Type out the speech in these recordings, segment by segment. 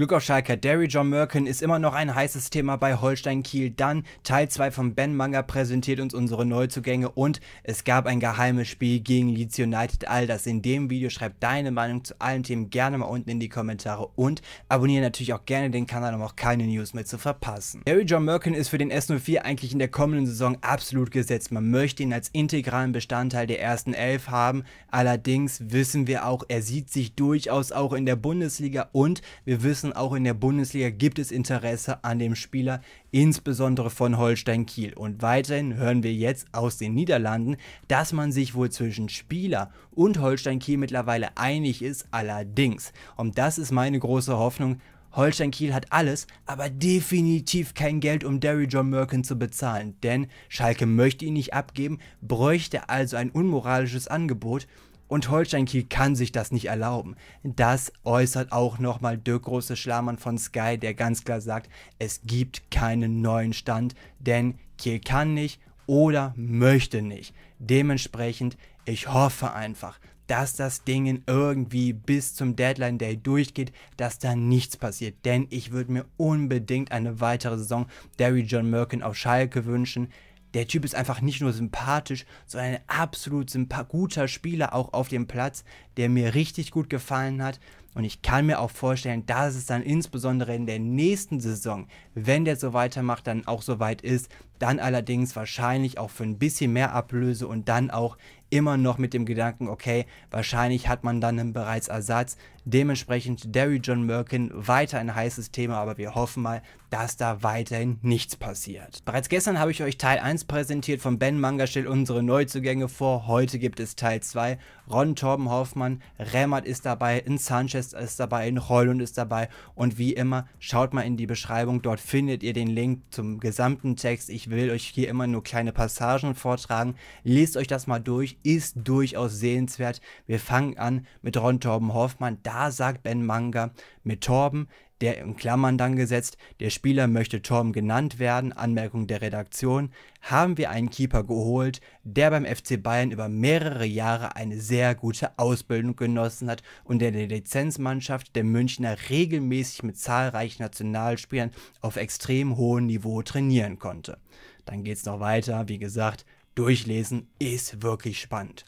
Glück auf Schalke, Derry John Merkin ist immer noch ein heißes Thema bei Holstein Kiel. Dann Teil 2 von Ben Manga präsentiert uns unsere Neuzugänge und es gab ein geheimes Spiel gegen Leeds United. All das in dem Video. Schreibt deine Meinung zu allen Themen gerne mal unten in die Kommentare und abonniere natürlich auch gerne den Kanal, um auch keine News mehr zu verpassen. Derry John Merkin ist für den S04 eigentlich in der kommenden Saison absolut gesetzt. Man möchte ihn als integralen Bestandteil der ersten Elf haben. Allerdings wissen wir auch, er sieht sich durchaus auch in der Bundesliga und wir wissen draußen, auch in der Bundesliga, gibt es Interesse an dem Spieler, insbesondere von Holstein Kiel. Und weiterhin hören wir jetzt aus den Niederlanden, dass man sich wohl zwischen Spieler und Holstein Kiel mittlerweile einig ist. Allerdings, und das ist meine große Hoffnung, Holstein Kiel hat alles, aber definitiv kein Geld, um Derry John Merkin zu bezahlen, denn Schalke möchte ihn nicht abgeben, bräuchte also ein unmoralisches Angebot und Holstein Kiel kann sich das nicht erlauben. Das äußert auch nochmal Dirk Große Schlamann von Sky, der ganz klar sagt, es gibt keinen neuen Stand, denn Kiel kann nicht oder möchte nicht. Dementsprechend, ich hoffe einfach, dass das Ding irgendwie bis zum Deadline Day durchgeht, dass da nichts passiert. Denn ich würde mir unbedingt eine weitere Saison Derry John Merkin auf Schalke wünschen der Typ ist einfach nicht nur sympathisch, sondern ein absolut guter Spieler auch auf dem Platz, der mir richtig gut gefallen hat. Und ich kann mir auch vorstellen, dass es dann insbesondere in der nächsten Saison, wenn der so weitermacht, dann auch so weit ist, dann allerdings wahrscheinlich auch für ein bisschen mehr Ablöse und dann auch immer noch mit dem Gedanken, okay, wahrscheinlich hat man dann einen bereits Ersatz. Dementsprechend Derry John Merkin weiter ein heißes Thema, aber wir hoffen mal, dass da weiterhin nichts passiert. Bereits gestern habe ich euch Teil 1 präsentiert von Ben Mangaschel unsere Neuzugänge vor. Heute gibt es Teil 2. Ron Torben Hoffmann, Remmert ist dabei, in Sanchez ist dabei, in Heulund ist dabei und wie immer, schaut mal in die Beschreibung, dort findet ihr den Link zum gesamten Text. Ich ich will euch hier immer nur kleine Passagen vortragen. Lest euch das mal durch, ist durchaus sehenswert. Wir fangen an mit Ron Torben Hoffmann. Da sagt Ben Manga, mit Torben, der in Klammern dann gesetzt, der Spieler möchte Torben genannt werden, Anmerkung der Redaktion, haben wir einen Keeper geholt, der beim FC Bayern über mehrere Jahre eine sehr gute Ausbildung genossen hat und der der Lizenzmannschaft der Münchner regelmäßig mit zahlreichen Nationalspielern auf extrem hohem Niveau trainieren konnte. Dann geht's noch weiter, wie gesagt, durchlesen ist wirklich spannend.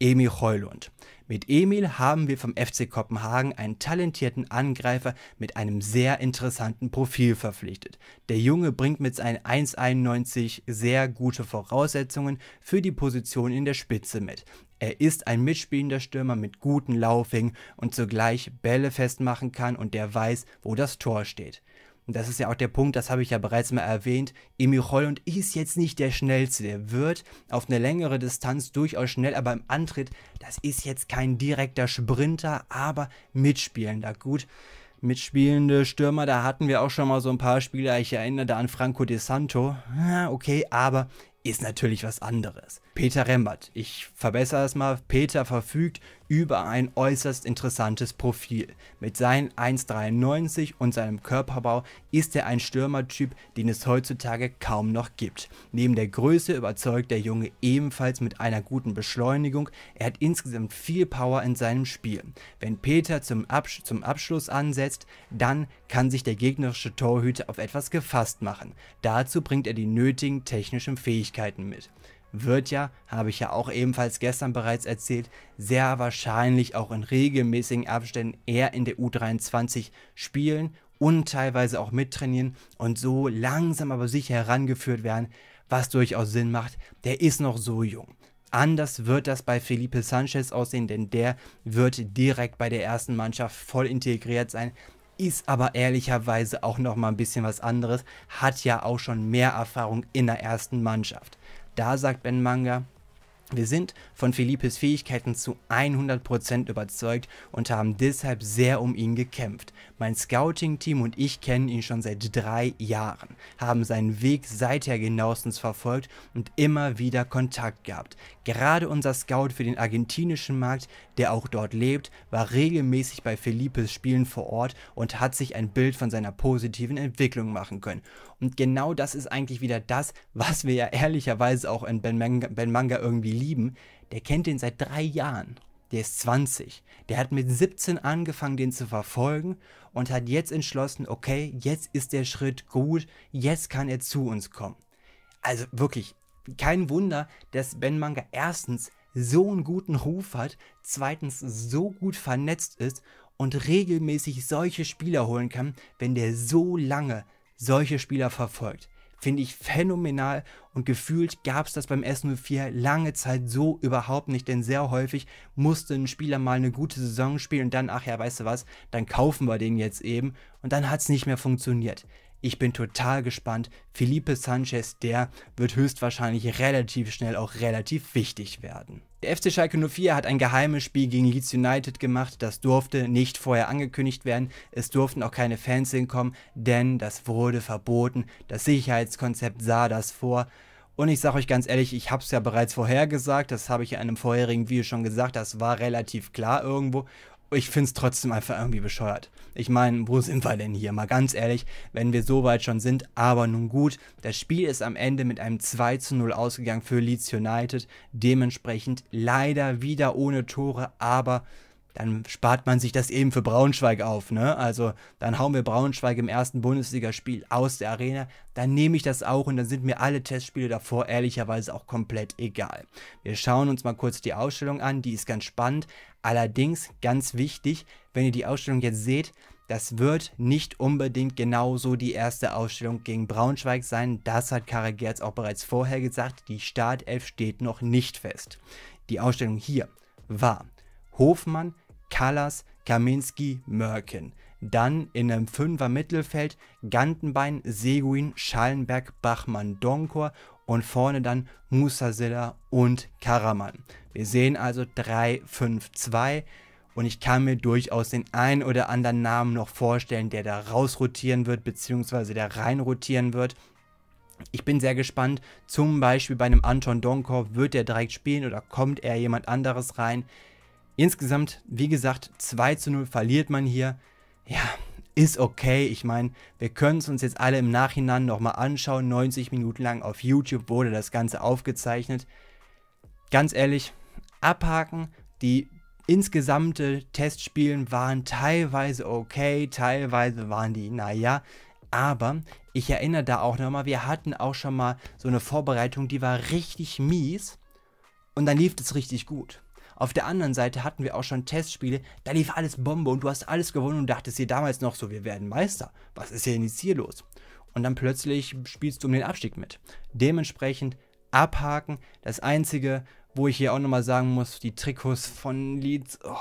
Emil Heulund. Mit Emil haben wir vom FC Kopenhagen einen talentierten Angreifer mit einem sehr interessanten Profil verpflichtet. Der Junge bringt mit seinen 1,91 sehr gute Voraussetzungen für die Position in der Spitze mit. Er ist ein mitspielender Stürmer mit guten Laufwegen und zugleich Bälle festmachen kann und der weiß, wo das Tor steht und das ist ja auch der Punkt, das habe ich ja bereits mal erwähnt, Emil Holland ist jetzt nicht der Schnellste. Der wird auf eine längere Distanz durchaus schnell, aber im Antritt, das ist jetzt kein direkter Sprinter, aber mitspielender. Gut, mitspielende Stürmer, da hatten wir auch schon mal so ein paar Spieler. Ich erinnere da an Franco De Santo. Ja, okay, aber ist natürlich was anderes. Peter Rembert, ich verbessere es mal, Peter verfügt über ein äußerst interessantes Profil. Mit seinen 1,93 und seinem Körperbau ist er ein Stürmertyp, den es heutzutage kaum noch gibt. Neben der Größe überzeugt der Junge ebenfalls mit einer guten Beschleunigung. Er hat insgesamt viel Power in seinem Spiel. Wenn Peter zum, Absch zum Abschluss ansetzt, dann kann sich der gegnerische Torhüter auf etwas gefasst machen. Dazu bringt er die nötigen technischen Fähigkeiten mit wird ja, habe ich ja auch ebenfalls gestern bereits erzählt, sehr wahrscheinlich auch in regelmäßigen Abständen eher in der U23 spielen und teilweise auch mittrainieren und so langsam aber sicher herangeführt werden, was durchaus Sinn macht. Der ist noch so jung. Anders wird das bei Felipe Sanchez aussehen, denn der wird direkt bei der ersten Mannschaft voll integriert sein. Ist aber ehrlicherweise auch nochmal ein bisschen was anderes, hat ja auch schon mehr Erfahrung in der ersten Mannschaft. Da sagt Ben Manga, wir sind von Felipes Fähigkeiten zu 100% überzeugt und haben deshalb sehr um ihn gekämpft. Mein Scouting-Team und ich kennen ihn schon seit drei Jahren, haben seinen Weg seither genauestens verfolgt und immer wieder Kontakt gehabt. Gerade unser Scout für den argentinischen Markt, der auch dort lebt, war regelmäßig bei Felipes Spielen vor Ort und hat sich ein Bild von seiner positiven Entwicklung machen können. Und genau das ist eigentlich wieder das, was wir ja ehrlicherweise auch in Ben Manga, ben Manga irgendwie lieben lieben, der kennt den seit drei Jahren. Der ist 20. Der hat mit 17 angefangen, den zu verfolgen und hat jetzt entschlossen, okay, jetzt ist der Schritt gut, jetzt kann er zu uns kommen. Also wirklich, kein Wunder, dass Ben Manga erstens so einen guten Ruf hat, zweitens so gut vernetzt ist und regelmäßig solche Spieler holen kann, wenn der so lange solche Spieler verfolgt finde ich phänomenal und gefühlt gab es das beim S04 lange Zeit so überhaupt nicht, denn sehr häufig musste ein Spieler mal eine gute Saison spielen und dann, ach ja, weißt du was, dann kaufen wir den jetzt eben und dann hat es nicht mehr funktioniert. Ich bin total gespannt. Felipe Sanchez, der wird höchstwahrscheinlich relativ schnell auch relativ wichtig werden. Der FC Schalke 04 hat ein geheimes Spiel gegen Leeds United gemacht. Das durfte nicht vorher angekündigt werden. Es durften auch keine Fans hinkommen, denn das wurde verboten. Das Sicherheitskonzept sah das vor. Und ich sage euch ganz ehrlich, ich habe es ja bereits vorher gesagt, das habe ich in einem vorherigen Video schon gesagt, das war relativ klar irgendwo ich finde es trotzdem einfach irgendwie bescheuert. Ich meine, wo sind wir denn hier? Mal ganz ehrlich, wenn wir so weit schon sind, aber nun gut, das Spiel ist am Ende mit einem 2 zu 0 ausgegangen für Leeds United. Dementsprechend leider wieder ohne Tore, aber dann spart man sich das eben für Braunschweig auf. Ne? Also dann hauen wir Braunschweig im ersten Bundesligaspiel aus der Arena, dann nehme ich das auch und dann sind mir alle Testspiele davor ehrlicherweise auch komplett egal. Wir schauen uns mal kurz die Ausstellung an, die ist ganz spannend. Allerdings ganz wichtig, wenn ihr die Ausstellung jetzt seht, das wird nicht unbedingt genauso die erste Ausstellung gegen Braunschweig sein. Das hat Karel Gerz auch bereits vorher gesagt. Die Startelf steht noch nicht fest. Die Ausstellung hier war Hofmann, Kallas, Kaminski, Mörken. Dann in einem Fünfer Mittelfeld Gantenbein, Seguin, Schallenberg, Bachmann, Donkor und vorne dann Musasilla und Karaman. Wir sehen also 3-5-2 und ich kann mir durchaus den einen oder anderen Namen noch vorstellen, der da rausrotieren wird, beziehungsweise der reinrotieren wird. Ich bin sehr gespannt, zum Beispiel bei einem Anton Donkor, wird er direkt spielen oder kommt er jemand anderes rein? Insgesamt, wie gesagt, 2 zu 0 verliert man hier. Ja, ist okay. Ich meine, wir können es uns jetzt alle im Nachhinein nochmal anschauen. 90 Minuten lang auf YouTube wurde das Ganze aufgezeichnet. Ganz ehrlich, abhaken. Die insgesamte Testspielen waren teilweise okay, teilweise waren die, naja. Aber ich erinnere da auch nochmal, wir hatten auch schon mal so eine Vorbereitung, die war richtig mies. Und dann lief es richtig gut. Auf der anderen Seite hatten wir auch schon Testspiele, da lief alles Bombe und du hast alles gewonnen und dachtest dir damals noch so, wir werden Meister. Was ist hier denn jetzt hier los? Und dann plötzlich spielst du um den Abstieg mit. Dementsprechend abhaken. Das Einzige, wo ich hier auch nochmal sagen muss, die Trikots von Leeds. Oh.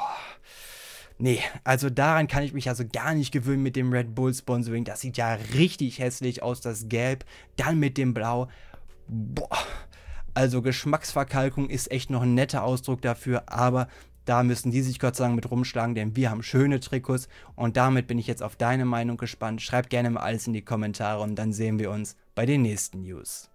Nee, also daran kann ich mich also gar nicht gewöhnen mit dem Red Bull Sponsoring. Das sieht ja richtig hässlich aus, das Gelb, dann mit dem Blau. Boah, also Geschmacksverkalkung ist echt noch ein netter Ausdruck dafür, aber da müssen die sich Gott sei Dank mit rumschlagen, denn wir haben schöne Trikots. Und damit bin ich jetzt auf deine Meinung gespannt. Schreib gerne mal alles in die Kommentare und dann sehen wir uns bei den nächsten News.